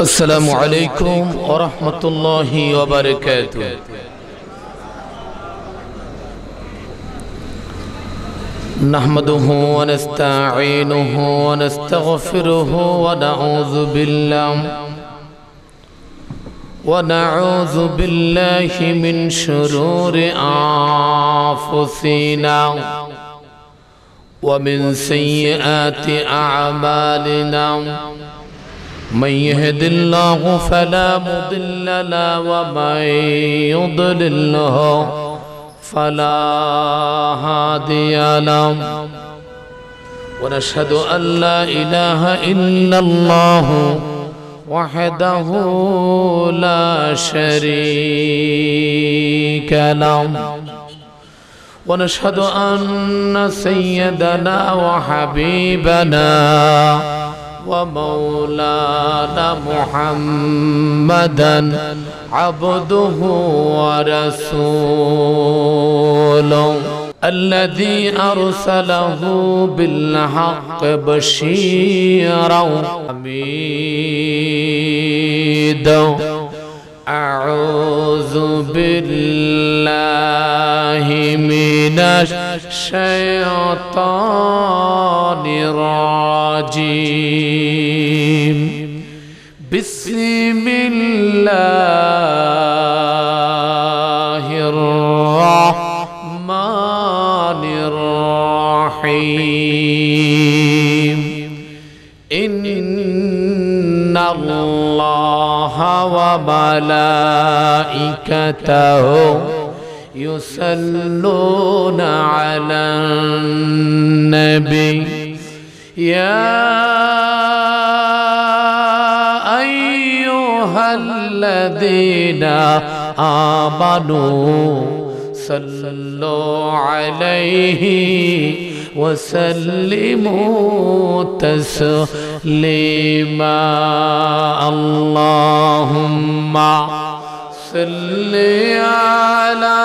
السلام عليكم ورحمة الله وبركاته نحمده ونستعينه ونستغفره ونعوذ بالله ونعوذ بالله من شرور أنفسنا ومن سيئات أعمالنا من يهد الله فلا مضل له ومن يضلله فلا هادي له ونشهد أن لا إله إلا الله وحده لا شريك له ونشهد أن سيدنا وحبيبنا ومولانا محمدا عبده ورسوله الذي أرسله بالحق بشيرا حميدا أعوذ بالله من الشيطان الشيطان الرجيم بسم الله الرحمن الرحيم إن الله وملائكته يصلون على النبي يا أيها الذين آمنوا صلوا عليه وسلموا تسليما اللهم صل على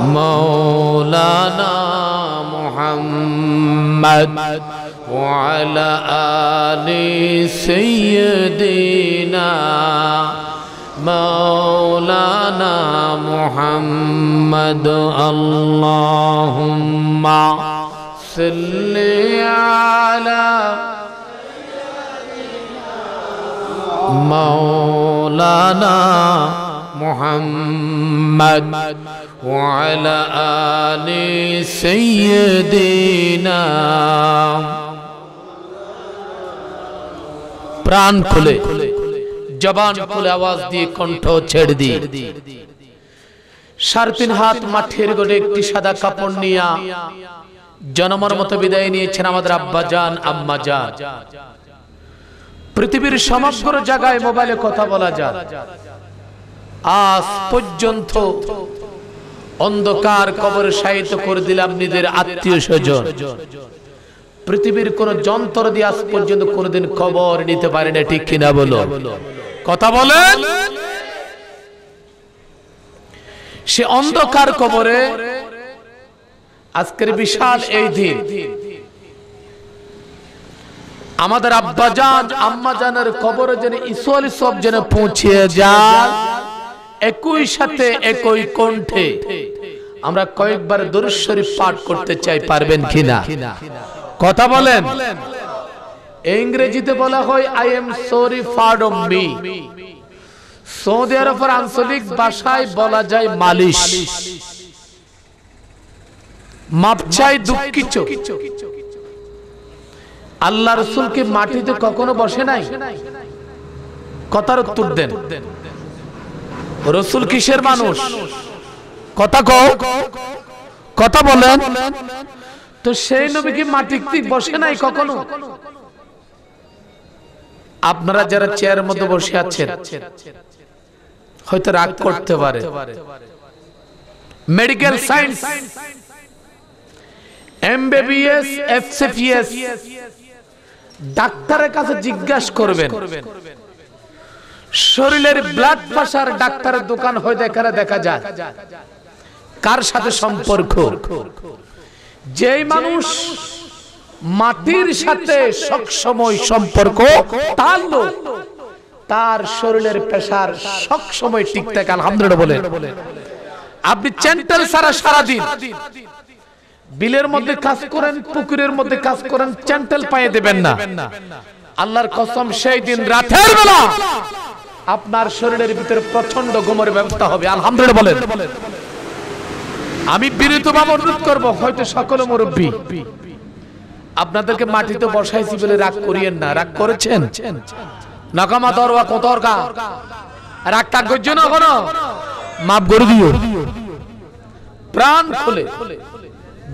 مولانا محمد وعلى آل سيدنا مولانا محمد اللهم صل على مولانا محمد وعلى آل سيدنا প্রাণ খুলে জবান খুলে আওয়াজ দিয়ে কণ্ঠ ছেড়ে দি সাড়ে তিন হাত মাঠের গোলে একটি সাদা কাপড় নিয়া জনমর মতো বিদায় নিয়েছেন আমাদের আব্বা জান আম্মা জান পৃথিবীর সমগ্র জায়গায় মোবাইলে কথা বলা যায় আজ পর্যন্ত অন্ধকার কবর সাহিত করে দিলাম নিজের আত্মীয় স্বজন পৃথিবীর কোন যন্ত্র দিয়ে আজ পর্যন্ত কোনদিন খবর নিতে পারে না ঠিক কিনা বলো কথা বলে সে অন্ধকার কবরে আজকের বিশাল এই দিন আমাদের আব্বা জান আম্মা জানের কবরে যেন ইসল সব যেন পৌঁছিয়ে যায় একই সাথে একই কণ্ঠে আমরা কয়েকবার দরুদ শরীফ পাঠ করতে চাই পারবেন কিনা কথা বলেন ইংরেজিতে বলা হয় I am sorry part of me Saudi আরবের আঞ্চলিক ভাষায় বলা যায় মালিশ মাপ চাই দুঃখিত আল্লাহ রসুল মাটিতে কখনো বসে নাই কথার উত্তর দেন রসুল কিসের মানুষ কথা কও কথা বলেন তো সেই নবী কি মাটিতে বসে নাই কখনো আপনারা যারা চেয়ারের মধ্যে বসে আছেন হয়তো রাগ করতে পারে মেডিকেল সায়েন্স এমবিবিএস এফসিপিএস ডাক্তারের কাছে জিজ্ঞাসা করবেন শরীরের ব্লাড প্রেশার ডাক্তারের দোকান হয়ে দেখারে দেখা যায় কার সাথে সম্পর্ক যেই মানুষ মাটির সাথে সবসময় সম্পর্ক তার তার শরীরের প্রেশার সবসময় ঠিক থাকে আলহামদুলিল্লাহ বলে আপনি চ্যান্টাল সারা সারাদিন বিলের মধ্যে কাজ করেন পুকুরের মধ্যে কাজ করেন চেন্টাল পায়ে দেবেন না আল্লাহর কসম সেই দিন রাতের বেলা আপনার শরীরের ভিতরে প্রচন্ড ঘুমের ব্যবস্থা হবে আলহামদুলিল্লাহ বলেন আমি বিনীত ভাবে অনুরোধ করব হয়তো সকল মুরব্বী আপনাদেরকে মাটিতে বসাইছি বলে রাগ করিয়েন না রাগ করেছেন নাকামা দরওয়া কত দরকার রাগ তাক করছো না কোন মাফ করে দিও প্রাণ খুলে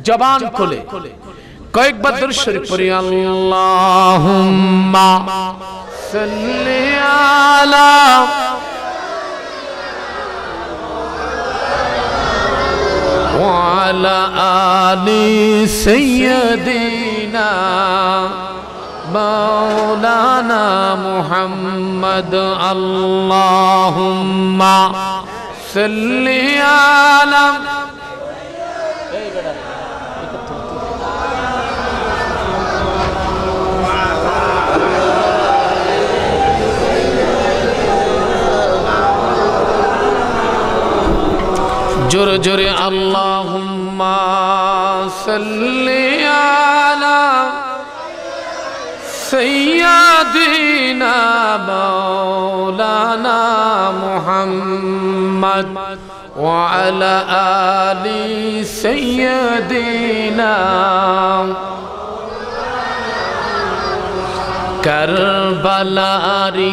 জবান খুলে কয়েকবার দূর শরীফ পড়ি আল্লাহুম্মা صلي على وعلى آل سيدنا مولانا محمد اللهم صلي على জোরে জোরে আল্লাহ সাল্লিয়ালা সৈয়াদিনা মৌলানা মোহাম্মদ وعلى آل سيدنا কারবালারি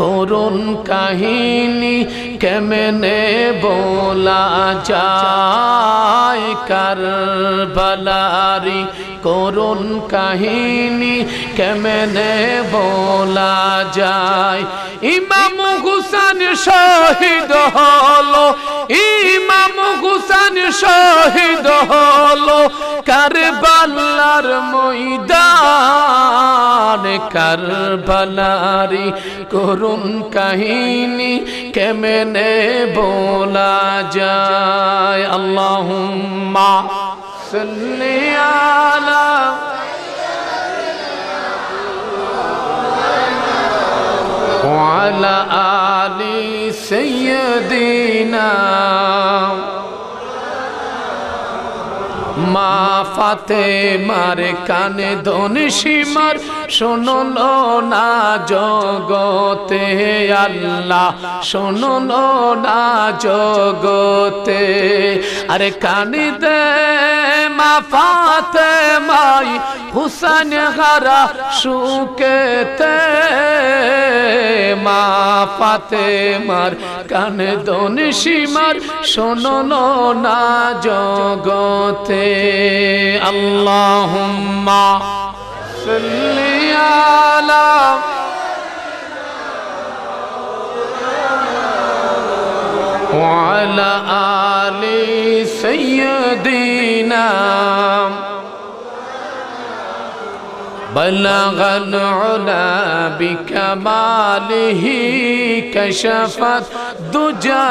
করুন কাহিনী কেমনে বোলা যায় কারবালারি করুন কাহিনী কেমনে বলা যায় ইমাম হুসান শহীদ হলো ইমাম হুসান শহীদ হলো কারবালার ময়দান कर बलारी कुरुम कहनी के मैंने बोला जाय अल्लाह सुनने आला आली सैदीना माफते मारे काने दोन सिमर শুনল না জগতে আল্লাহ শুনল না জগতে আরে কানি মা ফাতে মাই হুসান হারা সুকেতে মা ফাতে মার কানে দন সীমার শোনল না জগতে আল্লাহুম্মা صلي على وعلى آل سيدنا بلغ العلا بكماله كشفت دجا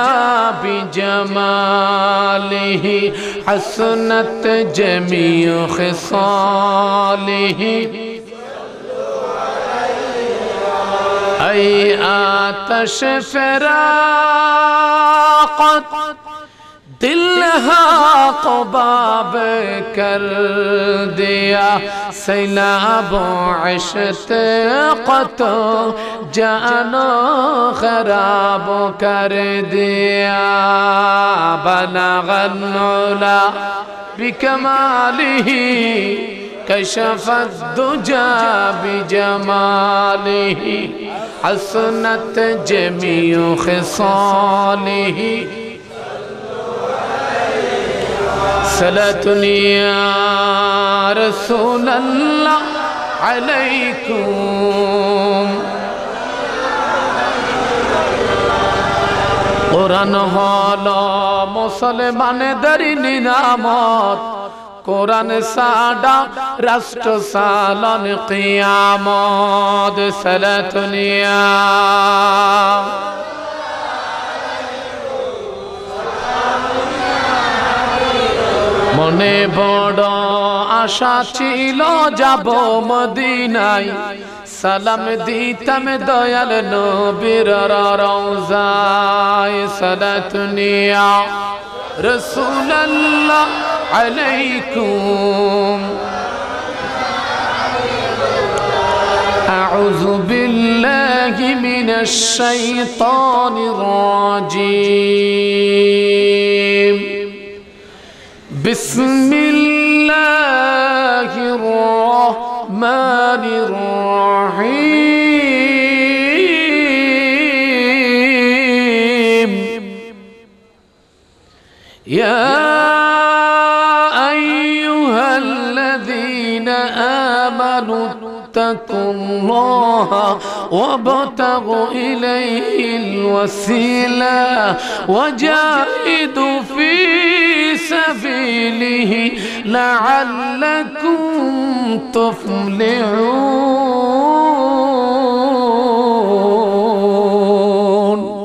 بجماله حسنت جميع خصاله أي آتش فراقت دلها قباب کر دیا سیلاب عشت قطو جانو خراب کر دیا بلغ غنولا بکماله كشف الدجى بجماله حسنت جميع خصاله صلاة يا رسول الله عليكم কোরআন হল মুসলমানদের নিরামত কোরআন সাডা রাষ্ট্র সালন কিয়ামত সালাতুনিয়া মনে বড় আশা ছিল যাব মদিনায় সালাম দিতাম দয়াল নবীর রওজায় সদা দুনিয়া রসুল্লাহ আলাইকুম أعوذ بالله من الشيطان الرجيم بسم الله الرحمن الرحيم يا أيها الذين آمنوا اتقوا الله وابتغوا إليه الوسيلة وجاهدوا فيه سبيله لعلكم تفلحون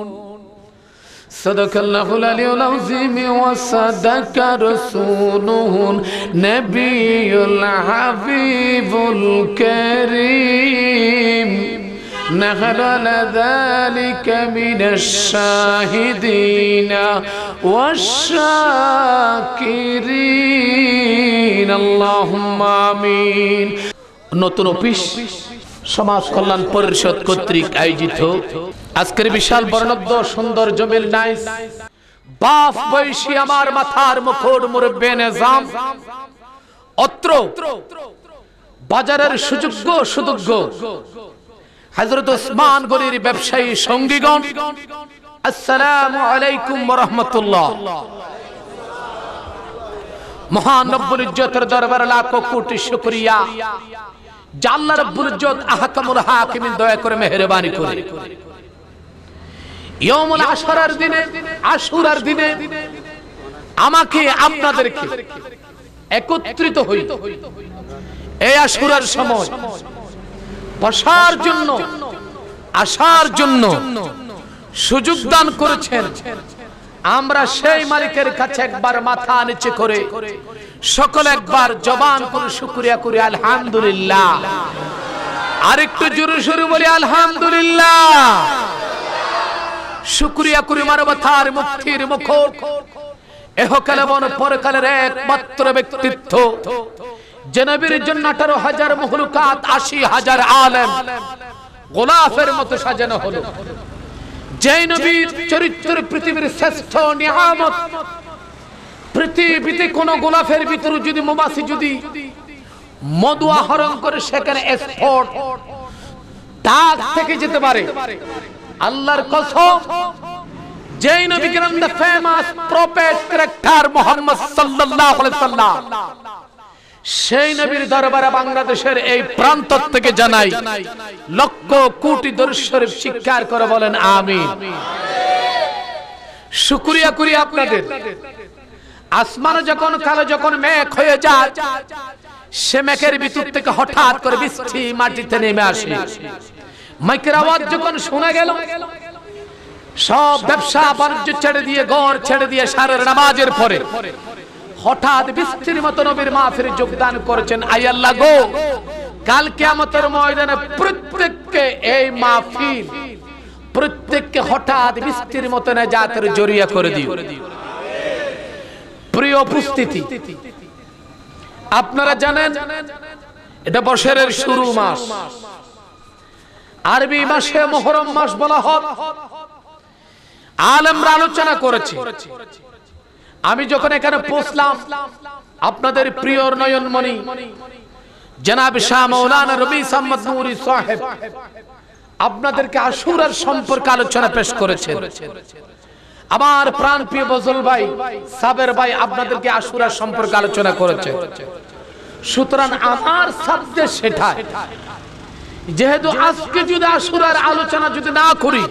صدق الله العلي العظيم وصدق رسوله نبي الحبيب الكريم نحن على ذلك من الشاهدين والشاكرين اللهم آمين নতুন অফিস সমাজ কল্যাণ পরিষদ কর্তৃক আয়োজিত আজকের বিশাল বর্ণব্দ সুন্দর জমিল নাইস বাপ বৈশি আমার মাথার মুখর মুরব্বে নিজাম অত্র বাজারের সুযোগ্য সুযোগ্য হজরত ওসমান গরির ব্যবসায়ী সঙ্গীগণ আসসালামু আলাইকুম রহমতুল্লাহ মহান রব্বুল ইজ্জতের দরবার কোটি শুকরিয়া রব্বুল ইজ্জত আহকামুল দয়া করে মেহেরবানি করে ইয়ামুল আশরার দিনে আশুরার দিনে আমাকে আপনাদেরকে একত্রিত হই এই আশুরার সময় বসার জন্য আসার জন্য সুযোগ দান করেছেন আমরা সেই মালিকের কাছে একবার মাথা নিচে করে সকল একবার জবান করে শুকরিয়া করি আলহামদুলিল্লাহ আরেকটু জোরে শুরু বলি আলহামদুলিল্লাহ শুকরিয়া করি মাথার মুক্তির মুখ এহকালে বন পরকালের একমাত্র ব্যক্তিত্ব জেনাবির জন্য আঠারো হাজার মহলুকাত আশি হাজার আলেম গোলাফের মতো সাজানো হলো জৈনবীর চরিত্র পৃথিবীর শ্রেষ্ঠ নিয়ামত পৃথিবীতে কোন গোলাফের ভিতরে যদি মোবাসি যদি মধু আহরণ করে সেখানে স্পট দাগ থেকে যেতে পারে আল্লাহর কসম যেই নবী ফেমাস প্রপেট ক্যারেক্টার মোহাম্মদ সাল্লাল্লাহু আলাইহি সাল্লাম সেই নবীর দরবারে বাংলাদেশের এই প্রান্ত থেকে জানাই লক্ষ কোটি শরীফ স্বীকার করে বলেন আমি শুকরিয়া করি আপনাদের আসমান যখন কালো যখন মেঘ হয়ে যায় সে মেঘের ভিতর থেকে হঠাৎ করে বৃষ্টি মাটিতে নেমে আসে মাইকের আওয়াজ যখন শোনা গেল সব ব্যবসা বাণিজ্য ছেড়ে দিয়ে ঘর ছেড়ে দিয়ে সারের নামাজের পরে হঠাৎ বৃষ্টির মত নবীর মাফের যোগদান করেছেন আয়াল্লাহ গো কাল কেমতের ময়দানে প্রত্যেককে এই মাহফিল প্রত্যেককে হঠাৎ বৃষ্টির মতো নাজাতের জরিয়া করে দিও প্রিয় উপস্থিতি আপনারা জানেন এটা বছরের শুরু মাস আরবি মাসে মোহরম মাস বলা হয় আলমরা আলোচনা করেছে আমি যখন এখানে পৌঁছলাম আপনাদের প্রিয় নয়নমণি জনাব শাহ মৌলানা রবি সাম্মদ সাহেব আপনাদেরকে আশুরার সম্পর্কে আলোচনা পেশ করেছে আমার প্রাণ প্রিয় বজল ভাই সাবের ভাই আপনাদেরকে আশুরার সম্পর্কে আলোচনা করেছে সুতরাং আমার সাবজে সেটা যেহেতু আজকে যদি আশুরার আলোচনা যদি না করি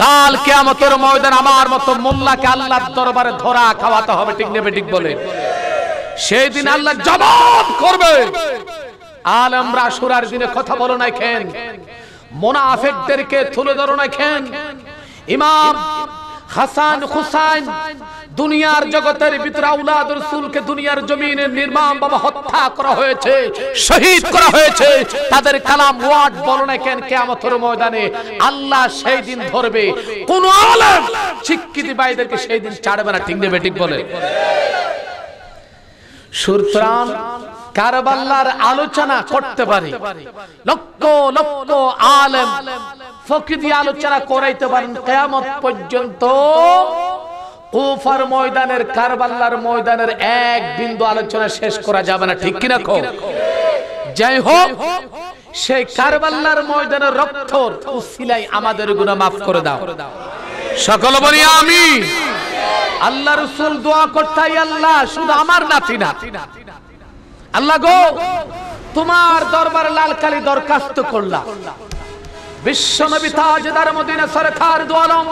কাল কেয়ামতের ময়দান আমার মতো মোল্লাকে আল্লাহর দরবারে ধরা খাওয়াতে হবে ঠিক নেবে ঠিক বলে সেই দিন আল্লাহ জবাব করবে আলমরা সুরার দিনে কথা বলো না খেন মোনাফেকদেরকে তুলে ধরো না খেন ইমাম হাসান হুসাইন দুনিয়ার জগতের ভিতরে আউলাদ রাসূলকে দুনিয়ার জমিনে নির্মাণ বাবা হত্যা করা হয়েছে শহীদ করা হয়েছে তাদের কালাম ওয়ার্ড বলো না কেন কিয়ামতের ময়দানে আল্লাহ সেই দিন ধরবে কোন আলেম সেই দিন ছাড়বে না ঠিক দেবে ঠিক বলে সুতরাং কারবাল্লার আলোচনা করতে পারে লক্ষ লক্ষ আলেম আলোচনা করাইতে পারেন কিয়ামত পর্যন্ত কুফার ময়দানের কারবাল্লার ময়দানের এক বিন্দু আলোচনা শেষ করা যাবে না ঠিক কিনা কো যাই হোক সেই কারবাল্লার ময়দানের রক্ত উসিলাই আমাদের গুনাহ maaf করে দাও সকল বলি আমি আল্লাহ রাসূল দোয়া করতাই আল্লাহ শুধু আমার নাতি না আল্লাহ গো তোমার দরবারে লাল কালি দরখাস্ত করলাম বিশ্বনবী তাজদার মদিনা সরকার দোয়ালম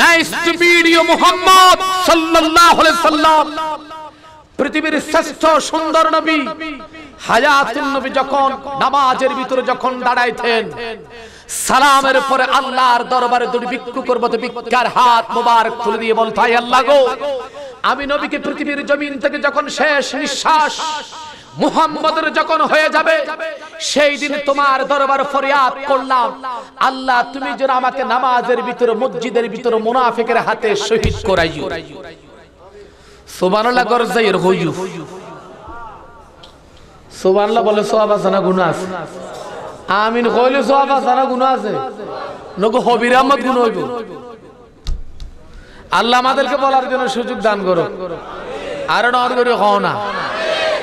nice to meet you Muhammad সাল্লাল্লাহু আলাইহি সাল্লাম পৃথিবীর শ্রেষ্ঠ সুন্দর নবী হায়াতুন নবী যখন নামাজের ভিতরে যখন দাঁড়াইতেন সালামের পরে আল্লাহর দরবারে দুর্ভিক্ষ করবো তো ভিক্ষার হাত মোবারক খুলে দিয়ে বলতো আল্লাহ গো আমি নবীকে পৃথিবীর জমিন থেকে যখন শেষ নিঃশ্বাস মুহাম্মদের যখন হয়ে যাবে সেই দিন তোমার দরবার ফরিয়াদ করলাম আল্লাহ তুমি যেন আমাকে নামাজের ভিতরে মসজিদের ভিতরে মুনাফিকের হাতে শহীদ করাইও সুবহানাল্লাহ গরজাইর হইউ সুবহানাল্লাহ বলে সওয়াব আছে না গুনাহ আছে আমিন কইলে সওয়াব আছে না গুনাহ আছে নগো হবির আহমদ গুনাহ হইব আল্লাহ আমাদেরকে বলার জন্য সুযোগ দান করো আর নর করে হও না আমিন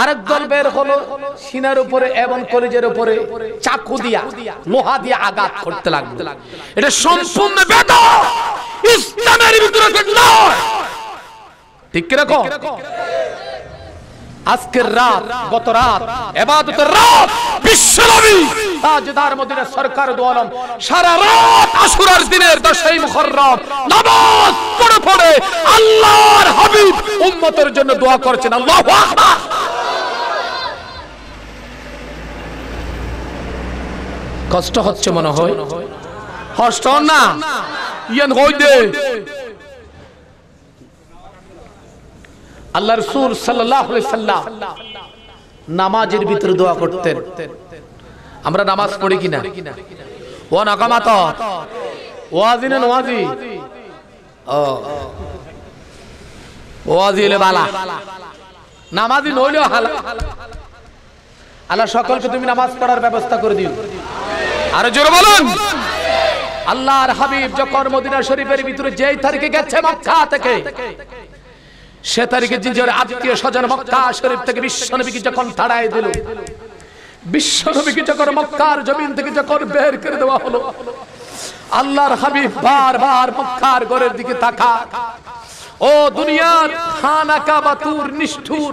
আরেক দল বের হলো সিনার উপরে এবং কলেজের উপরে চাকু দিয়া লোহা দিয়ে আঘাত করতে লাগলো এটা সম্পূর্ণ বেদ ইসলামের ভিতরে নয় ঠিক কিরকম আজকের রাত গত রাত এবাদতের রাত বিশ্বনবী তাজদার মদিনা সরকার দোয়ালম সারা রাত আশুরার দিনের দশই মুহররম নামাজ পড়ে পড়ে আল্লাহর হাবিব উম্মতের জন্য দোয়া করছেন আল্লাহু আকবার কষ্ট হচ্ছে মনে হয় না ইয়ান আল্লাহ রাসূল সাল্লাল্লাহু নামাজের ভিতরে দোয়া করতেন আমরা নামাজ পড়ি কিনা ও নাকামাত ওয়াজি না নওয়াজি ওয়াজি হলে বালা নামাজি নইলেও হালা আল্লাহ সকলকে তুমি নামাজ পড়ার ব্যবস্থা করে দিও আরো জোরে বলুন আল্লাহর হাবিব যখন মদিনা শরীফের ভিতরে যেই তারিখে গেছে মক্কা থেকে সে তারিখে জিজের আত্মীয় স্বজন মক্কা শরীফ থেকে বিশ্বনবীকে যখন তাড়াই দিল বিশ্বনবীকে যখন মক্কার জমিন থেকে যখন বের করে দেওয়া হলো আল্লাহর হাবিব বারবার মক্কার ঘরের দিকে তাকা ও দুনিয়ার খানাকা বাতুর নিষ্ঠুর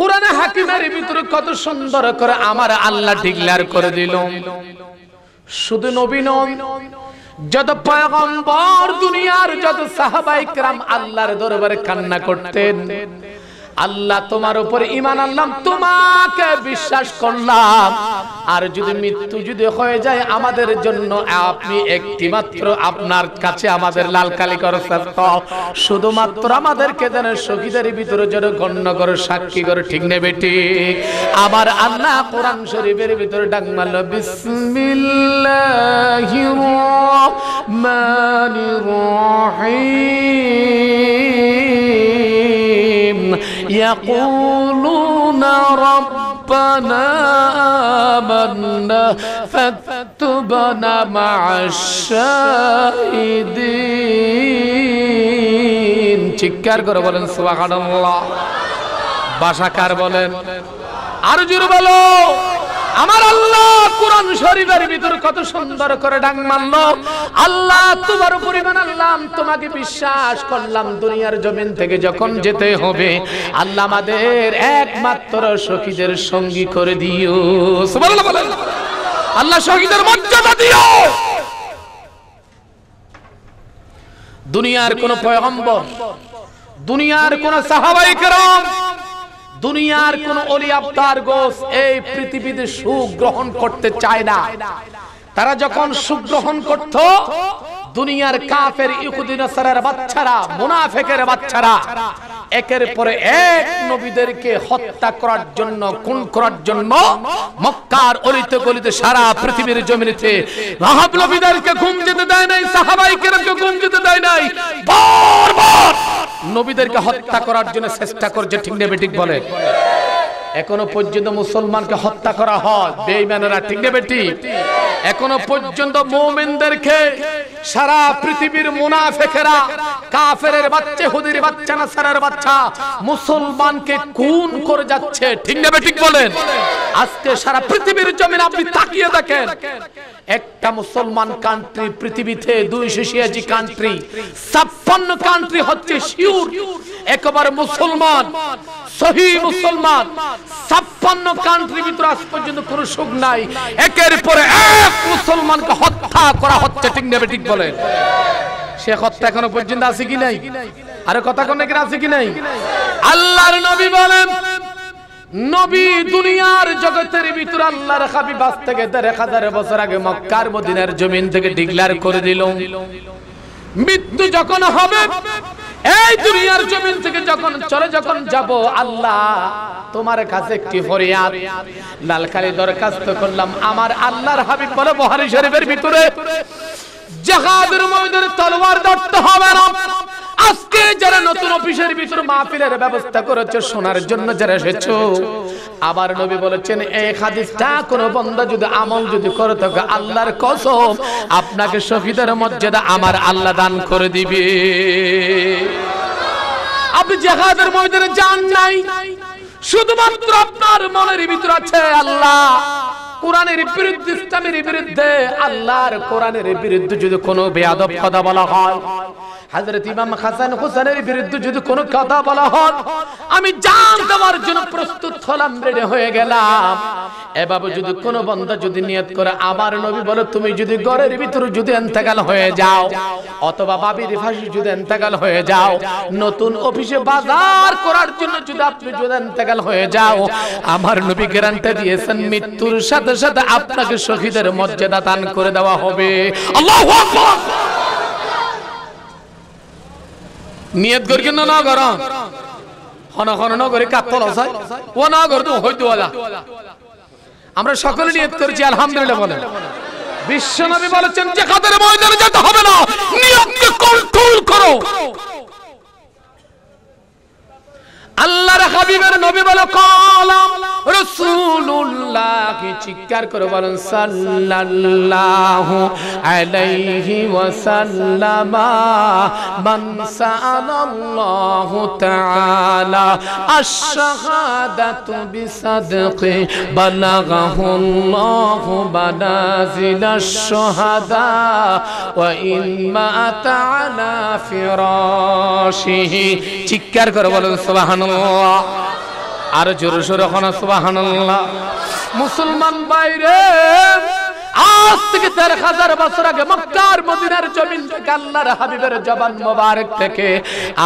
কোরআনে হাকিমের ভিতরে কত সুন্দর করে আমার আল্লাহ ডিক্লার করে দিল শুধু নবীন নয় যত পয়গম্বর দুনিয়ার যত সাহাবাই ক্রাম আল্লাহর দরবারে কান্না করতেন আল্লাহ তোমার উপর ইমান আনলাম তোমাকে বিশ্বাস করলাম আর যদি মৃত্যু যদি হয়ে যায় আমাদের জন্য আপনি একটি মাত্র আপনার কাছে আমাদের লাল কালি শুধুমাত্র আমাদেরকে যেন সখীদের ভিতরে যেন গণ্য করো সাক্ষী করো ঠিক নেবে ঠিক আবার আল্লাহ কোরআন শরীফের ভিতরে ডাক মারল বিসমিল্লাহির রহমানির রহিম يقولون ربنا آمنا فاكتبنا مع الشاهدين চিৎকার করে বলেন সুবহানাল্লাহ বাসা কার বলেন আর জোরে বলো আমার আল্লাহ কোরআন শরীফের ভিতর কত সুন্দর করে ডাং মানল আল্লাহ তোমার উপরে বানালাম তোমাকে বিশ্বাস করলাম দুনিয়ার জমিন থেকে যখন যেতে হবে আল্লাহ আমাদের একমাত্র সখীদের সঙ্গী করে দিও আল্লাহ সখীদের মর্যাদা দিও দুনিয়ার কোন পয়গম্বর দুনিয়ার কোন সাহাবাই কেরাম দুনিয়ার কোন অলি আবতার গোস এই পৃথিবীতে সুখ গ্রহণ করতে চায় না তারা যখন সুখ গ্রহণ করত দুনিয়ার কাফের ইহুদিনসারের বাচ্চারা মুনাফেকের বাচ্চারা একের পরে এক নবীদেরকে হত্যা করার জন্য খুন করার জন্য মক্কার অলিতে গলিতে সারা পৃথিবীর জমিনেতে মহাব ঘুম যেতে দেয় নাই সাহাবাইকে ঘুম যেতে দেয় নাই বারবার নবীদেরকে হত্যা করার জন্য চেষ্টা করছে ঠিক নেবে ঠিক বলে এখনো পর্যন্ত মুসলমানকে হত্যা করা হয় বেইমানেরা ঠিক নেবে ঠিক এখনো পর্যন্ত মুমিনদেরকে সারা পৃথিবীর মুনাফেকেরা কাফের বাচ্চা হুদির বাচ্চা না সারার বাচ্চা মুসলমানকে খুন করে যাচ্ছে ঠিক নেবে ঠিক বলেন আজকে সারা পৃথিবীর জমিন আপনি তাকিয়ে দেখেন একটা মুসলমান কান্ট্রি পৃথিবীতে দুইশো ছিয়াশি কান্ট্রি ছাপ্পান্ন কান্ট্রি হচ্ছে শিউর একবার মুসলমান সহি মুসলমান ছাপ্পান্ন কান্ট্রির ভিতরে আজ পর্যন্ত কোনো সুখ নাই একের পরে এক মুসলমানকে হত্যা করা হচ্ছে ঠিক নেবে ঠিক বলে সে হত্যা এখনো পর্যন্ত আছে কি নাই আরে কথা কোনো আছে কি নাই আল্লাহর নবী বলেন নবী দুনিয়ার জগতের ভিতর আল্লাহর হাবিব আজ থেকে দেড় হাজার বছর আগে মক্কার মদিনার জমিন থেকে ডিক্লেয়ার করে দিল মৃত্যু যখন হবে এই দুনিয়ার জমিন থেকে যখন চলে যখন যাব আল্লাহ তোমার কাছে একটি ফরিয়াদ লালখালি দরখাস্ত করলাম আমার আল্লাহর হাবিব বলে বহারি শরীফের ভিতরে জাহাদের ময়দানে তলোয়ার ধরতে হবে না আজকে যারা নতুন অফিসের ভিতর মাহফিলের ব্যবস্থা করেছে শোনার জন্য যারা এসেছো আবার নবী বলেছেন এই হাদিসটা কোন বান্দা যদি আমল যদি করে থাকে আল্লাহর কসম আপনাকে শহীদের মর্যাদা আমার আল্লাহ দান করে দিবে আপনি জেহাদের ময়দানে যান নাই শুধুমাত্র আপনার মনের ভিতর আছে আল্লাহ কোরআনের বিরুদ্ধে ইসলামের বিরুদ্ধে আল্লাহর কোরআনের বিরুদ্ধে যদি কোনো বেয়াদব কথা বলা হয় হাজরত ইমাম হাসান হোসেনের বিরুদ্ধে যদি কোনো কথা বলা হয় আমি জান দেওয়ার জন্য প্রস্তুত হলাম রেডি হয়ে গেলাম এবাবু যদি কোনো বান্দা যদি নিয়ত করে আমার নবী বলে তুমি যদি ঘরের ভিতর যদি অন্তকাল হয়ে যাও অথবা বাবির ফাঁসি যদি অন্তকাল হয়ে যাও নতুন অফিসে বাজার করার জন্য যদি আপনি যদি অন্তকাল হয়ে যাও আমার নবী গ্যারান্টি দিয়েছেন মৃত্যুর সাথে সাথে আপনাকে শহীদের মর্যাদা দান করে দেওয়া হবে আল্লাহু আকবার নিয়ত করি কিন্তু না কর হনহন করে কাতল অসায় ও না কর তো হয়তো আলা আমরা সকলে নিয়ত করেছি আলহামদুলিল্লাহ বলে বিশ্বনবী বলেছেন যে কাদের ময়দানে যেতে হবে না কন্ট্রোল করো আল্লাহর হাবিবের নবী বলো কলম রাসূলুল্লাহ চিৎকার করে বলেন সাল্লাল্লাহু আলাইহি ওয়াসাল্লাম মান সাআলাল্লাহু তাআলা আশ-শাহাদাতু বালাগাহুল্লাহু বানাজিলাশ শুহাদা ওয়া ইন মাতা ফিরাশিহি চিৎকার করে বলেন সুবহানাল্লাহ আর জোরে সুরে হন সুবাহ মুসলমান বাইরে আজ থেকে দেড় হাজার বছর আগে মক্কার মদিনার জমিন থেকে আল্লাহর হাবিবের জবান মোবারক থেকে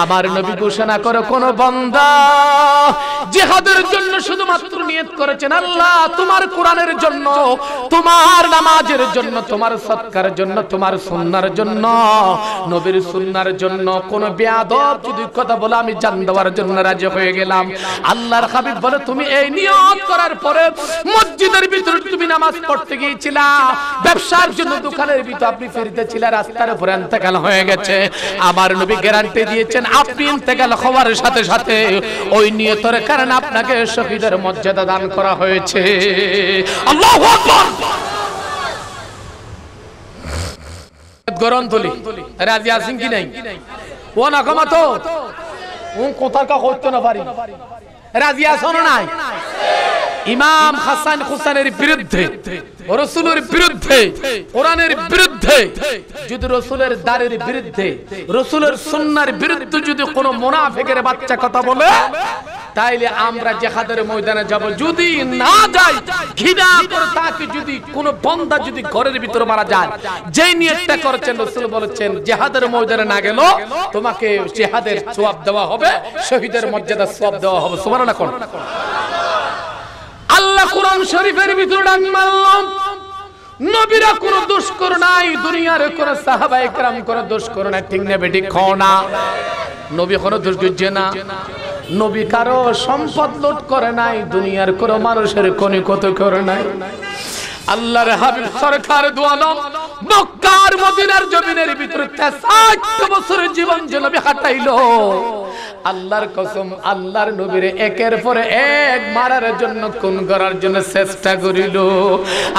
আমার নবী ঘোষণা করে কোন বন্দা জিহাদের জন্য শুধুমাত্র নিয়ত করেছেন আল্লাহ তোমার কোরআনের জন্য তোমার নামাজের জন্য তোমার সৎকার জন্য তোমার সুন্নার জন্য নবীর সুন্নার জন্য কোন বেয়াদব যদি কথা বলে আমি জান দেওয়ার জন্য রাজি হয়ে গেলাম আল্লাহর হাবিব বলে তুমি এই নিয়ত করার পরে মসজিদের ভিতরে তুমি নামাজ পড়তে গিয়েছিলাম ব্যবসার জন্য দোকানের ভিতর আপনি ফেরিতে ছিলেন রাস্তার উপরে ইন্তেকাল হয়ে গেছে আমার নবী গ্যারান্টি দিয়েছেন আপনি ইন্তেকাল হওয়ার সাথে সাথে ওই নিয়তের কারণে আপনাকে শহীদের মর্যাদা দান করা হয়েছে আল্লাহু আকবার গরম রাজি আছেন কি নাই ও না কমা তো কোথার কা করতে না পারি রাজি আসন নাই ইমাম হাসান হুসানের বিরুদ্ধে রসুলের বিরুদ্ধে কোরআনের বিরুদ্ধে যদি রসুলের দারের বিরুদ্ধে রসুলের সন্ন্যার বিরুদ্ধে যদি কোনো মোনাফেকের বাচ্চা কথা বলে তাইলে আমরা জেহাদের ময়দানে যাব যদি না যাই ঘৃণা করে তাকে যদি কোনো বন্দা যদি ঘরের ভিতরে মারা যায় যে নিয়তটা করেছেন রসুল বলেছেন জেহাদের ময়দানে না গেল তোমাকে জেহাদের সোয়াব দেওয়া হবে শহীদের মর্যাদা সোয়াব দেওয়া হবে সুমারণা করো কোরআন শরীফের ভিতরে ডাক মারলাম নবীরা কোনো দোষ করে নাই দুনিয়ার কোন সাহাবা একরাম কোনো দোষ করে নাই ঠিক না বেটি খাও না নবী কোনো দোষ করছে না নবী কারো সম্পদ লোট করে নাই দুনিয়ার কোন মানুষের কোনো কত করে নাই আল্লাহর হাবিব সরকার দোয়ালম মক্কার মদিনার জমিনের ভিতরে 60 বছরের জীবন যে নবী হাঁটাইলো আল্লাহর কসম আল্লাহর নবীর একের পর এক মারার জন্য কোন করার জন্য চেষ্টা করিল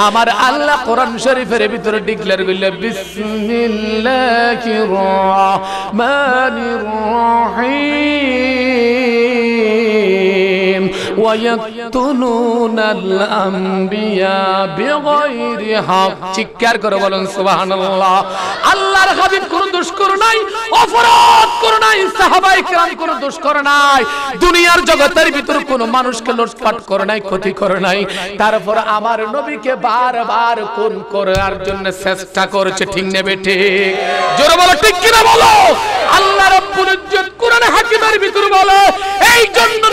আমার আল্লাহ কোরআন শরীফের ভিতরে ডিক্লেয়ার করল বিসমিল্লাহির রহমানির রহিম চিৎকার করে আল্লাহর হাবিব নাই অপরাধ নাই নাই দুনিয়ার জগতের ভিতর কোনো মানুষকে লোটপাট করে নাই ক্ষতি করে নাই তারপর আমার নবীকে বারবার কোন করার জন্য চেষ্টা করেছে ঠিক নেবে ঠিক জোরে বলো ঠিক কিনা বলো আল্লাহ ইজ্জত হাকিমের ভিতর বলে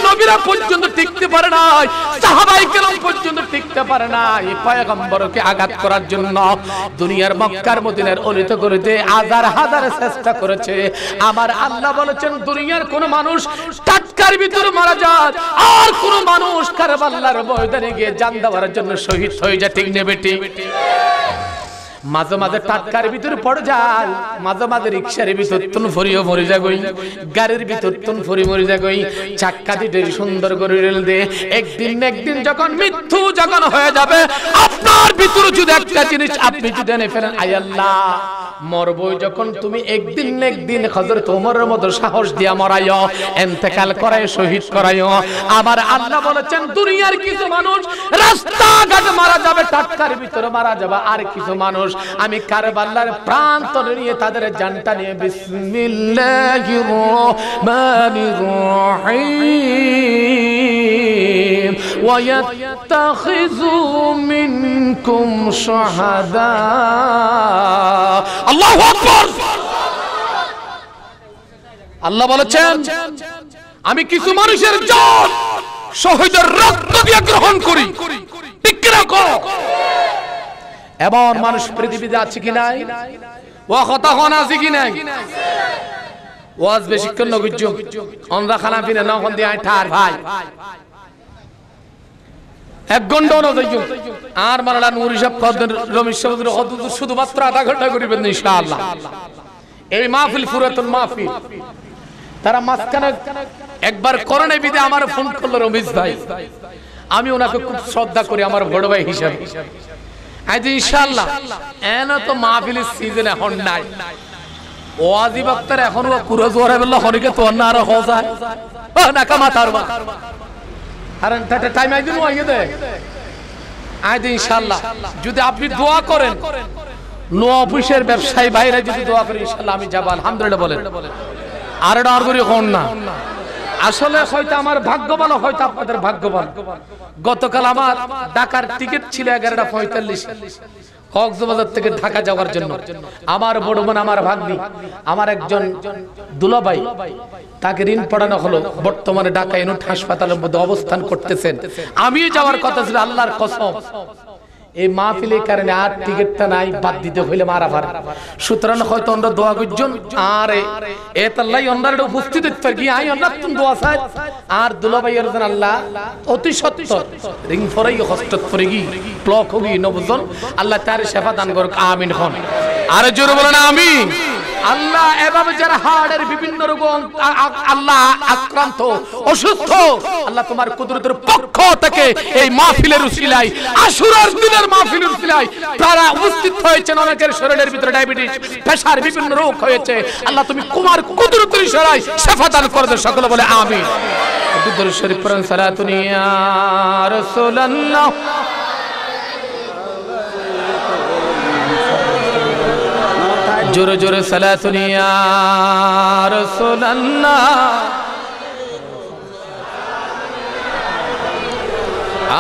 নবীরা পর্যন্ত টিকতে পারে নাই সাহাবাই পর্যন্ত টিকতে পারে নাই পয়গম্বরকে আঘাত করার জন্য দুনিয়ার মক্কার মদিনার অলিত হাজার হাজার চেষ্টা করেছে আমার আল্লাহ বলেছেন দুনিয়ার কোন মানুষ টাটকার ভিতর মারা যায় আর কোন মানুষ কারবাল্লার ময়দানে গিয়ে জান দেওয়ার জন্য শহীদ হয়ে যায় ঠিক নেবে ঠিক মাঝে মাঝে টাটকার ভিতরে পড়ে যাল মাঝে মাঝে রিক্সার ভিতর তুন ফরিও মরে যা গই গাড়ির ভিতর তুন ফরি মরে যা গই চাক্কা দিতে সুন্দর করে রেল দে একদিন একদিন যখন মৃত্যু যখন হয়ে যাবে আপনার ভিতরে যদি একটা জিনিস আপনি যদি এনে ফেলেন আয় আল্লাহ মরবই যখন তুমি একদিন একদিন হজর তোমার মতো সাহস দিয়া মরাইও এন্তেকাল করায় শহীদ করাইও আমার আল্লাহ বলেছেন দুনিয়ার কিছু মানুষ রাস্তাঘাট মারা যাবে টাটকার ভিতরে মারা যাবে আর কিছু মানুষ মানুষ আমি কারবাল্লার প্রান্ত নিয়ে তাদের জানটা নিয়ে বিসমিল্লাহ ويتخذوا منكم شهداء الله اكبر আল্লাহ বলেছেন আমি কিছু মানুষের জন শহীদের রক্ত দিয়ে গ্রহণ করি ঠিক রাখো এমন মানুষ পৃথিবীতে আছে কি নাই ও কথা কোন আছে কি নাই ওয়াজ বেশিক্ষণ নগুজ্জু অনরা খানা পিনে নখন দিয়ে ঠার ভাই এক গন্ড ন যাই আর মারালা নূর হিসাব রমেশ সাহেবের মাত্র আধা ঘন্টা করিবেন ইনশাআল্লাহ এই মাহফিল ফুরাতুল মাহফিল তারা মাসখানে একবার করনে বিদে আমার ফোন করলো রমেশ ভাই আমি ওনাকে খুব শ্রদ্ধা করি আমার বড় ভাই হিসাবে আজ ইনশাল্লাহ এন তো মাহফিলের সিজন এখন নাই ওয়াজি বক্তার এখন ও জোরে বললো হরিকে আরো হওয়া যায় নাকা মাথার বা টাইম একদিন ওয়াইয়ে দে আজ ইনশাল্লাহ যদি আপনি দোয়া করেন নো অফিসের ব্যবসায়ী বাইরে যদি দোয়া করেন ইনশাল্লাহ আমি আলহামদুলিল্লাহ বলেন আর এটা আর করি হন না আসলে হয়তো আমার ভাগ্য ভালো হয়তো আপনাদের ভাগ্য ভালো গতকাল আমার ঢাকার টিকিট ছিল এগারোটা পঁয়তাল্লিশ কক্সবাজার থেকে ঢাকা যাওয়ার জন্য আমার বড় বোন আমার ভাগ্নি আমার একজন দুলাভাই তাকে ঋণ পড়ানো হলো বর্তমানে ঢাকা ইনুট হাসপাতালের মধ্যে অবস্থান করতেছেন আমিও যাওয়ার কথা ছিল আল্লাহর কসম এই মাহফিলের কারণে আর টিকিটটা নাই বাদ দিতে হইলে মারা ভার সুতরাং হয়তো আমরা দোয়া করজন আর এ তাল্লাই অন্যার উপস্থিত হইতে কি আই অন্যার তুমি দোয়া সাহেব আর দুলাভাই অর্জন আল্লাহ অতি সত্য রিং ফরাই হস্ত করে গি প্লক হবি নবজন আল্লাহ তার শেফা দান করুক আমিন হন আর জোরে বলেন আমিন আল্লাহ এভাবে যারা হাড়ের বিভিন্ন রোগ আল্লাহ আক্রান্ত অসুস্থ আল্লাহ তোমার কুদরতের পক্ষ থেকে এই মাহফিলের উসিলাই আশুরার দিনের মাহফিলের উসিলাই তারা উপস্থিত হয়েছে অনেকের শরীরের ভিতরে ডায়াবেটিস প্রেসার বিভিন্ন রোগ হয়েছে আল্লাহ তুমি কুমার কুদরতের ইশারায় শেফা দান করে দে সকলে বলে আমিন দুরুদ শরীফ পড়ান সালাতুন ইয়া রাসূলুল্লাহ জোরে জোরে সালাতুনিয়া রসুল্লাহ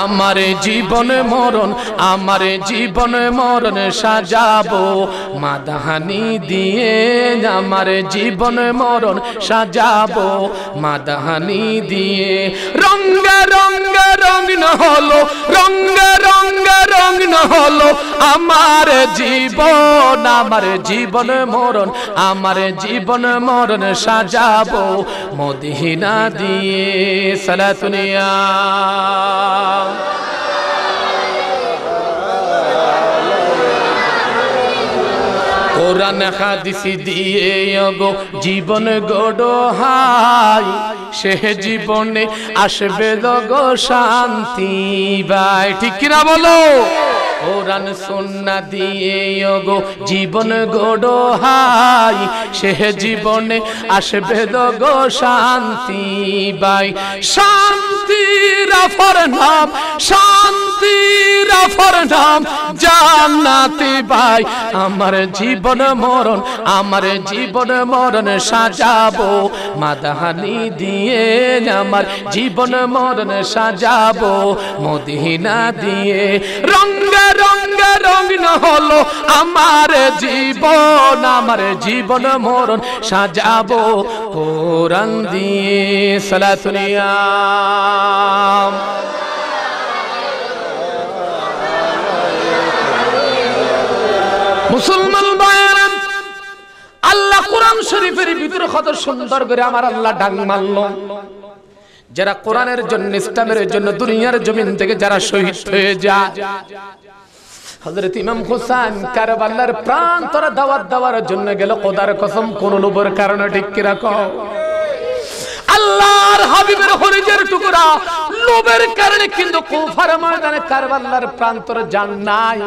আমার জীবন মরণ আমার জীবন মরণ সাজাবো মাদাহানি দিয়ে আমার জীবন মরণ সাজাবো মাদাহানি দিয়ে রঙ্গ রঙ্গ রং না হলো রঙ্গ রঙ্গ রং না হলো আমার জীবন আমার জীবন মরণ আমার জীবন মরণ সাজাবো মদিহীনা দিয়ে সালাতুনিয়া কোরআন হাদিসি দিয়ে গো জীবন গড়ো হাই সে জীবনে আসবে লগো শান্তি বাই ঠিক কিনা বলো কোরআন সুন্না দিয়ে গো জীবন গোড়ো হাই সে জীবনে আসবে গো শান্তি বাই শান্তি রাফর নাম শান্তি নাস্তি রাফর নাম জান্নাতি ভাই আমার জীবন মরণ আমার জীবন মরণ সাজাবো মাদাহানি দিয়ে আমার জীবন মরণ সাজাবো মদিনা দিয়ে রঙ্গে রঙ্গে রঙিন হলো আমার জীবন আমার জীবন মরণ সাজাবো কোরআন দিয়ে সালাতুনিয়া মুসলমান ভাইয়েরা আল্লাহ কোরআন শরীফের ভিতরে কত সুন্দর করে আমার আল্লাহ ডাং মারল যারা কোরআনের জন্য ইসলামের জন্য দুনিয়ার জমিন থেকে যারা শহীদ হয়ে যায় হযরত ইমাম হোসেন কারবালার প্রাণ তারা দাওয়াত দেওয়ার জন্য গেল কোদার কসম কোন লোভের কারণে ঠিক কি রাখো আল্লাহর হাবিবের হরিজের টুকরা লোভের কারণে কিন্তু কুফার ময়দানে কারবালার প্রান্তর যান নাই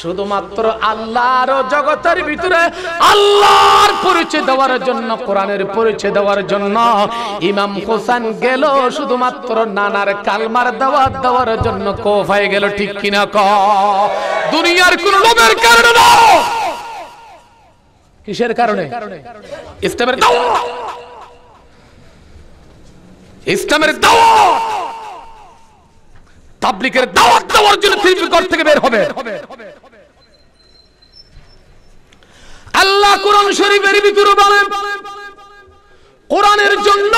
শুধুমাত্র আল্লাহর জগতের ভিতরে আল্লাহর পরিচয় দেওয়ার জন্য কোরআনের পরিচয় দেওয়ার জন্য ইমাম হোসেন গেল শুধুমাত্র নানার কালমার দাওয়াত দেওয়ার জন্য কোফায় গেল ঠিক কিনা ক দুনিয়ার কোন লোভের কারণে না কিসের কারণে ইসলামের দাওয়াত ইসলামের দাওয়াত তাবলিকের দাওয়াত দেওয়ার জন্য তিনি ঘর থেকে বের হবে আল্লাহ কোরআন শরীফের ভিতরে বলেন কোরআনের জন্য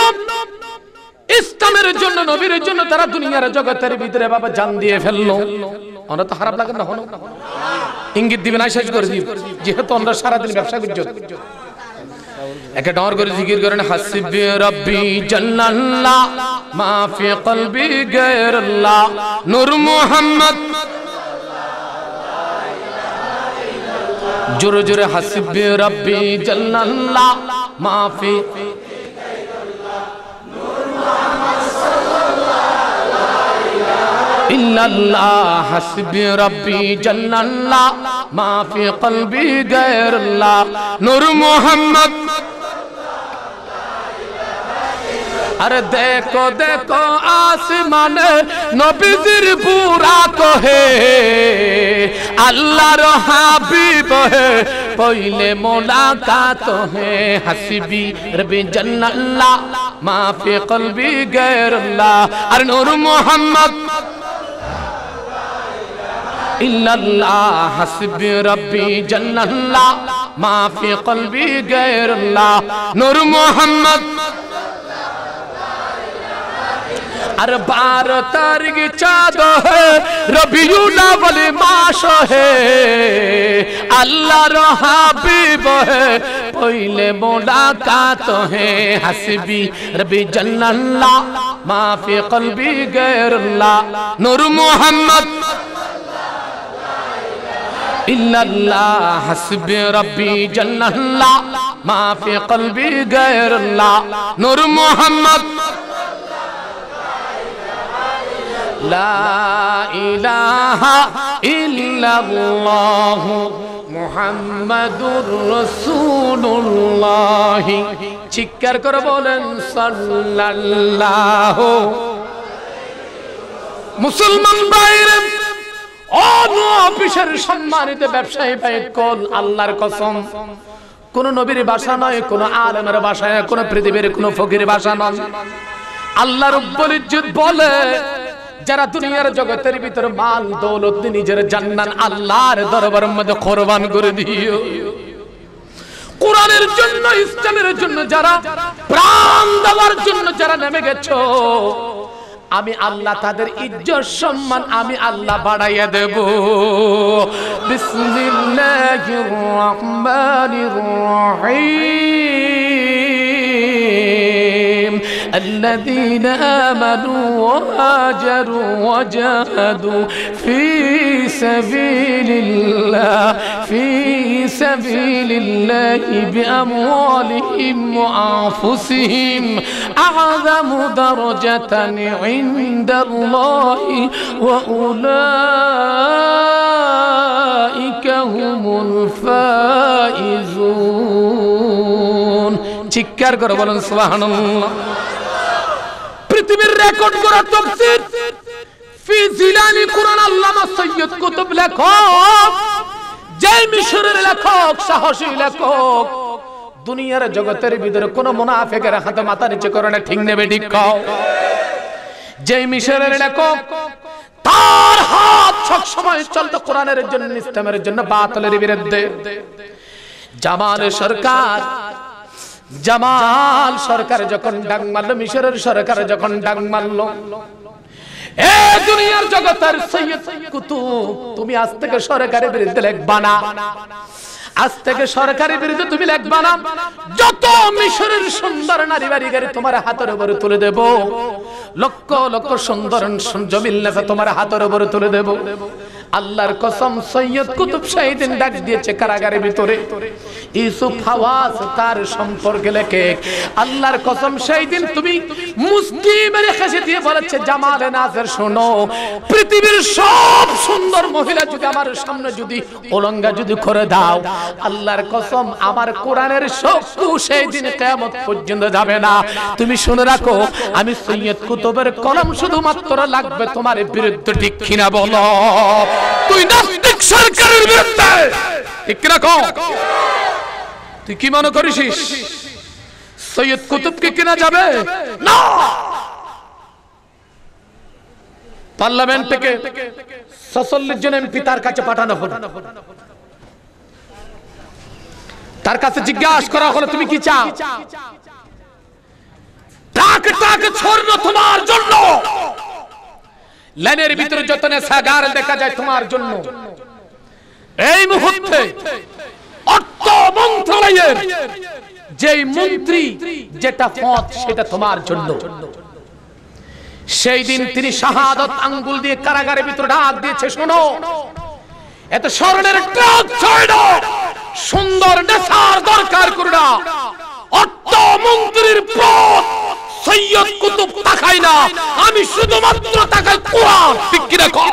ইসলামের জন্য নবীর জন্য তারা দুনিয়ার জগতের ভিতরে বাবা জান দিয়ে ফেললো আমরা তো খারাপ লাগে না হলো ইঙ্গিত দিবেন শেষ করে দিব যেহেতু আমরা সারাদিন ব্যবসা করছি একটা ডর করে জিকির করেন হাসিবি রব্বি জাল্লাল্লাহ মা ফি কলবি গায়রুল্লাহ নূর মুহাম্মদ জোরে জোরে হাসিবি রব্বি জাল্লাল্লাহ মা ফি اللہ حسب ربی جل اللہ ما فی قلبی غیر اللہ نور محمد ارے دیکھو دیکھو آسمان پورا تو ہے اللہ روحی پہلے مولا تو ہے حسبی ربی جن اللہ ما فی قلبی غیر اللہ ارے نور محمد ইল্লাল্লাহ হাসবি রব্বি জান্নাল্লাহ মা ফি কলবি গায়রুল্লাহ নূর মুহাম্মদ আর বারো তারিখ চাঁদ হে রবিউল বলে মাস হে আল্লাহ রহাবিব হে পইলে মোলাকাত হে হাসবি রবি জান্নাল্লাহ মাফি কলবি গায়রুল্লাহ নূর মুহাম্মদ ইল্লাল্লাহ হাসবি রব্বি জান্নাল্লাহ মা ফি কলবি গায়রুল্লাহ নূর মুহাম্মদ লা ইলাহা ইল্লাল্লাহ মুহাম্মাদুর রাসূলুল্লাহ চিৎকার করে বলেন সাল্লাল্লাহু মুসলমান বাইরে অফিসের সম্মানিত ব্যবসায়ী ভাই কোন আল্লাহর কসম কোন নবীর ভাষা নয় কোন আলমের ভাষা নয় কোন পৃথিবীর কোন ফকির ভাষা নয় আল্লাহর রব্বুল বলে যারা দুনিয়ার জগতের ভিতর মাল দৌলত নিজের জান্নাত আল্লাহর দরবারের মধ্যে কোরবান করে দিও কোরআনের জন্য ইসলামের জন্য যারা প্রাণ দেওয়ার জন্য যারা নেমে গেছো আমি আল্লাহ তাদের ইজ্জত সম্মান আমি আল্লাহ বাড়াইয়া দেব বিসমিল্লাহির রহমানির রহিম الذين آمنوا وهاجروا وجاهدوا في سبيل الله في سبيل الله بأموالهم وأنفسهم أعظم درجة عند الله وأولئك هم الفائزون চিৎকার করে الله সুবাহ পৃথিবীর রেকর্ড করা তফসির কুরআন আল্লামা কুতুব লেখক যে মিশরের লেখক সাহসী লেখক দুনিয়ার জগতের ভিতরে কোন মুনাফিকের হাতে মাথা নিচে করে ঠিক নেবে ঠিক যে মিশরের লেখক তার হাত সব সময় চলতো কোরআনের জন্য ইসলামের জন্য বাতলের বিরুদ্ধে জামানের সরকার জামাল সরকার যখন ডাক মারলো মিশরের সরকার যখন ডাক মারলো দুনিয়ার জগতের তুমি আজ থেকে সরকারের বিরুদ্ধে না আজ থেকে সরকারের বিরুদ্ধে তুমি লিখবা না যত মিশরের সুন্দর নারী বাড়িগারি তোমার হাতের উপরে তুলে দেব লক্ষ লক্ষ সুন্দর জমিল তোমার হাতের উপরে তুলে দেব আল্লাহর কসম সৈয়দ কুতুব শাহিদিন ডাক দিয়েছে কারাগারের ভিতরে ইউসুফ হাওয়াজ তার সম্পর্কে লেখে আল্লাহর কসম শাহিদিন তুমি মুস্কি মেরে দিয়ে বলেছে জামাল নাজের শোনো পৃথিবীর সব সুন্দর মহিলা যদি আমার সামনে যদি ওলঙ্গা যদি করে দাও আল্লাহর কসম আমার কোরআনের শক্তি সেই দিন কিয়ামত পর্যন্ত যাবে না তুমি শুনে রাখো আমি সৈয়দ কুতুবের কলম শুধুমাত্র লাগবে তোমার বিরুদ্ধে ঠিক কিনা বলো তুই নাস্তিক সরকারের বিরুদ্ধে ঠিক কিনা কও তুই কি মনে করিস সৈয়দ কুতুব কে কিনা যাবে না পার্লামেন্ট থেকে ছচল্লিশ জন এমপি তার কাছে পাঠানো হলো তার কাছে জিজ্ঞাসা করা হলো তুমি কি চাও টাক টাক ছড়নো তোমার জন্য লাইনের ভিতরে যত নেশাগার দেখা যায় তোমার জন্য এই মুহূর্তে অর্থ মন্ত্রণালয়ের যে মন্ত্রী যেটা পথ সেটা তোমার জন্য সেই দিন তিনি শাহাদত আঙ্গুল দিয়ে কারাগারের ভিতরে ডাক দিয়েছে শোনো এত স্বর্ণের ট্রাক ছয় সুন্দর নেশার দরকার করে না অর্থ মন্ত্রীর পথ সৈয়দ কুতুব তাকাই না আমি শুধুমাত্র তাকাই কোরআন বিক্রি কর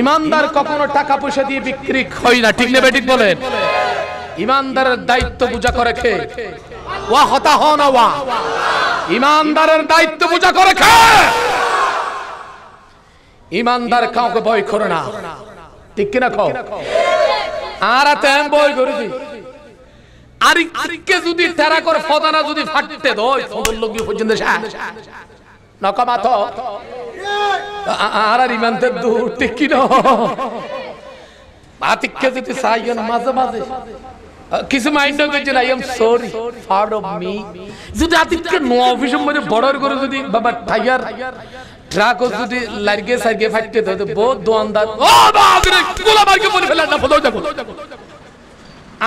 ইমানদার কখনো টাকা পয়সা দিয়ে বিক্রি হয় না ঠিক নেবে ঠিক বলেন ইমানদারের দায়িত্ব বুঝা করে খে ওয়া হতা হন ওয়া ইমানদারের দায়িত্ব বুঝা করে খে ইমানদার কাউকে ভয় করে না ঠিক কিনা খাও আর তেম বই করে দিই আরেককে যদি তেরাকর ফদানা যদি ফাটতে দয় খবর লোক পর্যন্ত নকমাত আর আর ইমানতে দূর ঠিক কি আতিককে যদি সাইয়ন মাঝে মাঝে কিছু মাইন্ড করছে না I am sorry part of me যদি আতিককে নো অফিস মধ্যে বড়র করে যদি বাবা টাইয়ার ট্রাক যদি লার্গে সার্গে ফাটতে দয় তো বহুত দোয়ানদার ও বাবা গোলা মার্কে বলে ফেলা না ফলো দেখো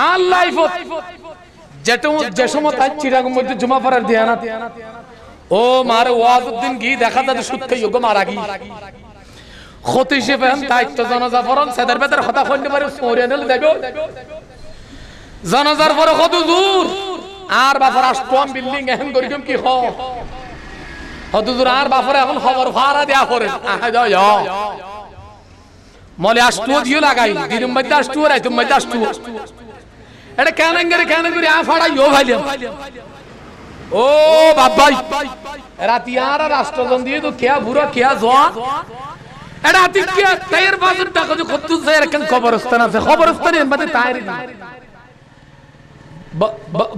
আর লাইফ যে সময় তাই চিরাগম মধ্যে জুমা পড়ার দিয়ানা ও মার ওয়াজউদ্দিন গি দেখা সুদ খাইও গো মারা গি ক্ষতি হিসেবে দায়িত্ব জনজা ফরম সেদের বেদের হতা করতে পারে সরিয়ে নিলে দেবে জনজার পরে কত দূর আর বাপার আষ্টম বিল্ডিং এহেন করিম কি হ হতুদুর আর বাপারে এখন খবর ভাড়া দেয়া করে মলে আষ্টু দিও লাগাই দিনুম মধ্যে আষ্টু রাইতুম মধ্যে আষ্টু എടാ കാനങ്കരി കാനങ്കുരി ആ ഫാടാ യോ ഭാല്യം ও বাবা রাতি আর রাষ্ট্রদ্বন্দ্বী তো কেয়া ভুরো কেয়া জোয়া এটা আতি কে তাইর বাজুর টাকা যে কত যায় এরকম কবরস্থান আছে কবরস্থানে মানে তাইর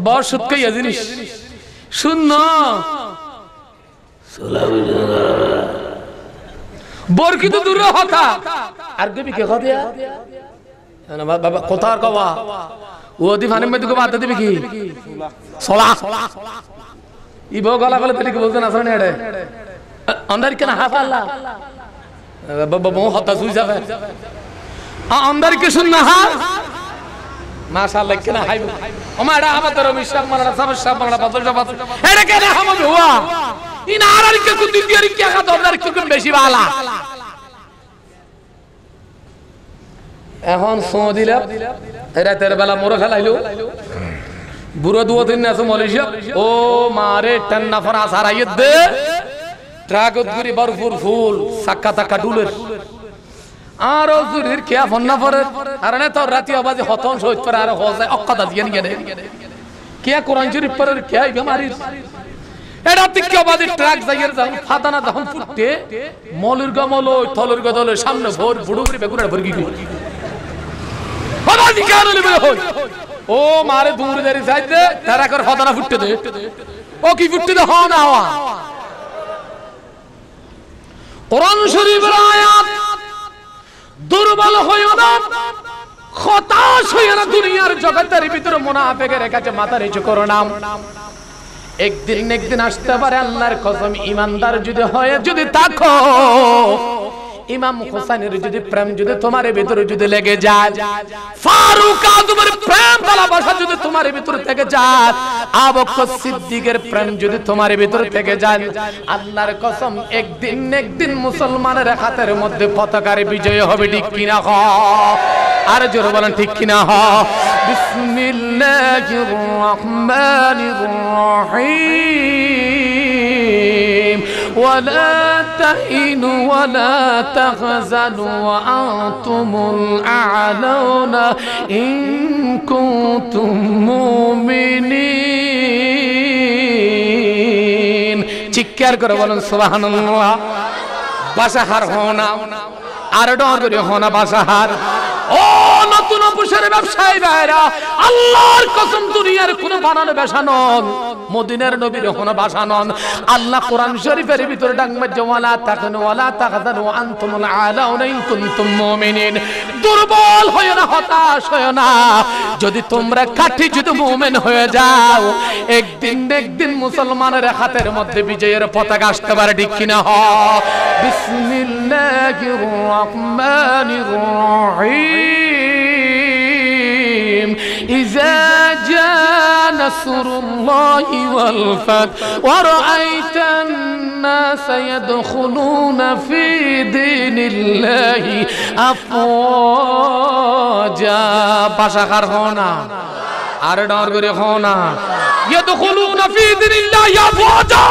বর্ষত কই ইয়া জিনিস শূন্য বরকি তো দূরে হতা আর গবি কে হতে বাবা কোথার কবা ওদি ফানিম মেদুকে বাদ দিবি কি সোলা ই বউ গলা গলা তেলিকে বলতে না শোনে এড়ে অন্দর কেন হাফাল্লা বাবা বউ হতা সুই যাবে অন্দর কে শুন না হা মাশাআল্লাহ কেন হাইব ওমা এড়া আমাদের মিশাব মারা সব সব মারা বাদল সব এড়ে কেন হামবে হুয়া ইন আর আর কে কুদি বেশি বালা এখন সময় দিলা রাতের বেলা মোর খেলাইলো বুড়ো দুয়ো তিন আছে মলেশিয়া ও মারে টেন নাফার আসার আইয়ের দে ট্রাকত ফুল সাক্কা তাক্কা ডুলের আর জুরির ফোন না পরে আর না তোর রাতি হতন সহিত পরে আর হওয়া যায় অক্কা দাদি গেন কেয়া কোরআন শরীফ পরে কেয়া বেমারির এটা ট্রাক যখন ফাদানা যখন ফুটতে মলুর গমল সামনে ভোর বুড়ুবুড়ি বেগুনের ভর্গি গিয়ে ও মারে দূর জারি সাইতে তারা কর ফদানা ফুটতে দে ও কি ফুটতে দে হন আওয়া কোরআন শরীফের আয়াত দুর্বল হইও না হতাশ হয়ে না দুনিয়ার জগতের ভিতরে মুনাফিকের কাছে মাথা নিচু করো না একদিন একদিন আসতে পারে আল্লাহর কসম ইমানদার যদি হয় যদি থাকো ইমাম হোসেনের যদি প্রেম যদি তোমার ভিতরে যদি লেগে যায় ফারুক আজমের প্রেম ভালোবাসা যদি তোমার ভিতরে থেকে যায় আবক্ষ সিদ্দিকের প্রেম যদি তোমার ভিতরে থেকে যায় আল্লাহর কসম একদিন একদিন মুসলমানের হাতের মধ্যে পতাকার বিজয় হবে ঠিক কিনা হ আর জোর বলেন ঠিক কিনা হ বিসমিল্লাহির রহমানির রহিম ولا تهنوا ولا تحزنوا وأنتم الأعلون إن كنتم مؤمنين চিৎকার করে বলুন সুবহানাল্লাহ আর ডর করে বাসাহার ও নতুন অপুষে ব্যবসায়ী ভাইরা আল্লাহর কসম দুনিয়ার বানানো মদিনার নবীর আল্লাহ কোরআন শরীফের ভিতরে ওয়ালা ইন কুনতুম মুমিনিন দুর্বল হয় না হতাশ হয় না যদি তোমরা কাঠি যদি মুমিন হয়ে যাও একদিন একদিন মুসলমানের হাতের মধ্যে বিজয়ের পতাকা আসতে পারে ঠিক কিনা হ বিসমিল্লাহির রহমানির রহিম إذا جاء نصر الله والفتح ورأيت الناس يدخلون في دين الله أفواجا باشا خرخونا আরে ডর করে হো না ইয়াদখুলুনা ফি দিনিল্লাহি আফওয়াজা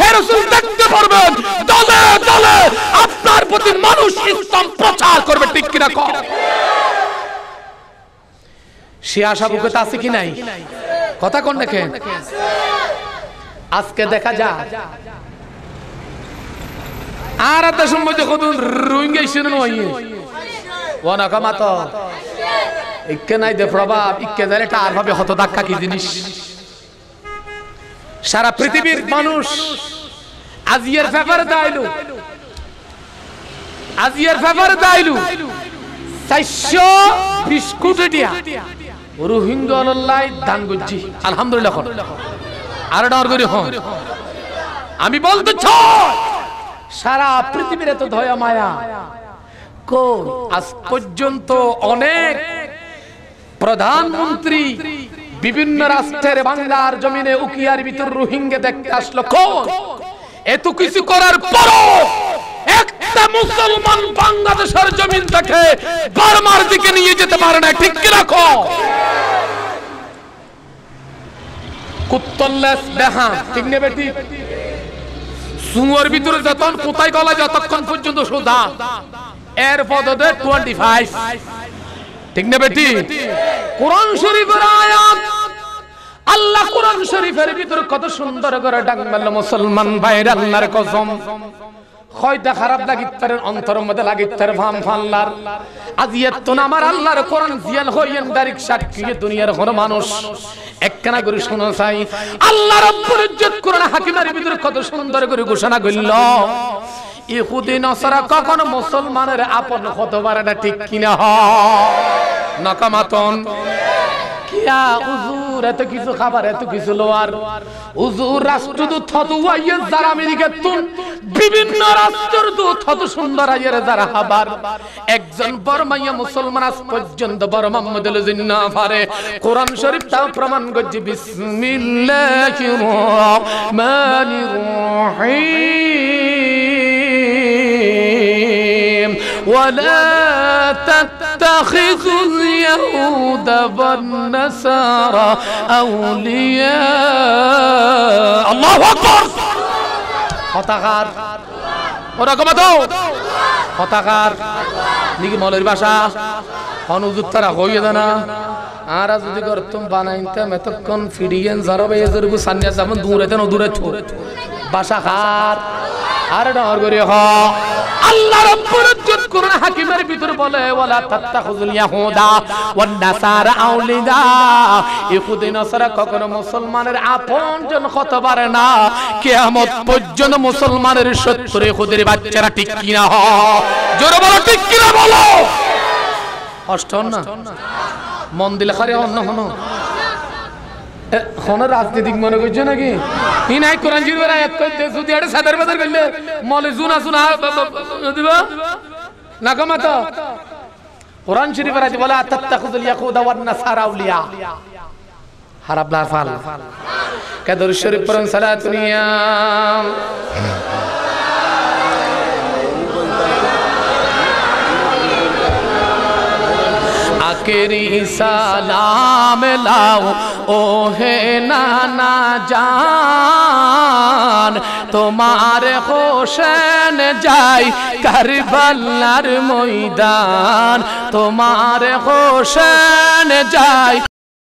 হে রাসূল দেখতে পারবেন দলে দলে আপনার প্রতি মানুষ ইসলাম প্রচার করবে ঠিক কিনা কর সে আশা বুকে আছে কি নাই কথা কোন দেখে আজকে দেখা যা আর একটা সময় যখন রোহিঙ্গা ইস্যুর নয় মাত নকামাত ইকে নাই দে প্রভাব ইকে দিলে আর ভাবে হত ধাক্কা কি জিনিস সারা পৃথিবীর মানুষ আজিয়ার ফেভার দাইলু আজিয়ার ফেভার দাইলু চারশো বিস্কুট কোটি রোহিঙ্গলাই হ্যাঁ। আমি বলতে সারা পৃথিবীর এত ধয়া মায়া কই আজ পর্যন্ত অনেক প্রধানমন্ত্রী বিভিন্ন রাষ্ট্রের বাংলার জমিনে উকিয়ার ভিতর রোহিঙ্গা দেখতে আসলো এত কিছু করার পর এক একটা মুসলমান বাংলাদেশের জমিন থেকে দিকে নিয়ে যেতে পারে না ঠিক কি রাখো ভিতরে আল্লাহ কোরআন শরীফের কত সুন্দর করে ডাক মুসলমান ভাইরা কসম হয়তো খারাপ লাগিতারের অন্তরের মধ্যে লাগিতার ফাম ফাল্লার আজ ইয়েতুন আমার আল্লাহর কোরআন জিয়াল হইয়েন দারিক সাক্ষী দুনিয়ার কোন মানুষ একখানা করে শোনা চাই আল্লাহ রব্বুল ইজ্জত কোরআন হাকিমের ভিতর কত সুন্দর করে ঘোষণা করল ইহুদি নসরা কখন মুসলমানের আপন হতে পারে না ঠিক কিনা হ নকামাতন আয়া হুজুর কিছু খাবার এত কিছু লোয়ার হুজুর রাষ্ট্রদূত হতু আইয়ে যারা আমেরিকা তুন বিভিন্ন রাষ্ট্রদূত হতু সুন্দর আইয়ের যারা খাবার একজন বর্মাইয়া মুসলমান আজ পর্যন্ত বড় মোহাম্মদ না পারে কোরআন শরীফ তা প্রমাণ করছে বিসমিল্লাহির ওয়ালা تتخذوا اليهود والنصارى أولياء الله أكبر হতাকার ওরা কমাতো হতাকার নাকি মলের ভাষা অনুযুক্ত তারা হইয়ে দেনা আর যদি করতাম বানাইতাম এতক্ষণ ফিরিয়েন যারা বেয়ে সান্নিয়া যাবেন দূরে তেন দূরে ভাষা খার আর ডর করে হ আল্লাহ রব্বুল ইজ্জত কোরআন হাকিমের ভিতর বলে ওয়ালা তাত্তাখুজুল ইয়াহুদা ওয়ান নাসারা আউলিদা ইহুদি নাসারা কখনো মুসলমানের আপনজন হতে পারে না কিয়ামত পর্যন্ত মুসলমানের শত্রু ইহুদির বাচ্চারা ঠিক কিনা হ বলো ঠিক কিনা বলো অষ্টন না মন দিলে খারে অন্য হনো কোন রাজনীতিক মনে করছো নাকি ই নাই কোরআন জিরবের আয়াত কইতে যদি এটা সাদার বাজার করলে মলে জুনা সুনা দিব না কমাতো কোরআন শরীফের আছে বলে আতাত্তাখুদুল ইয়াকুদা ওয়ান নাসারা আউলিয়া হারাব না ফাল কে দরুদ শরীফ পড়ুন সালাতুনিয়া আকেরি সালাম লাও ও হে নানা জান তোমার হোসেন যাই কারবালার ময়দান তোমার হোসেন যাই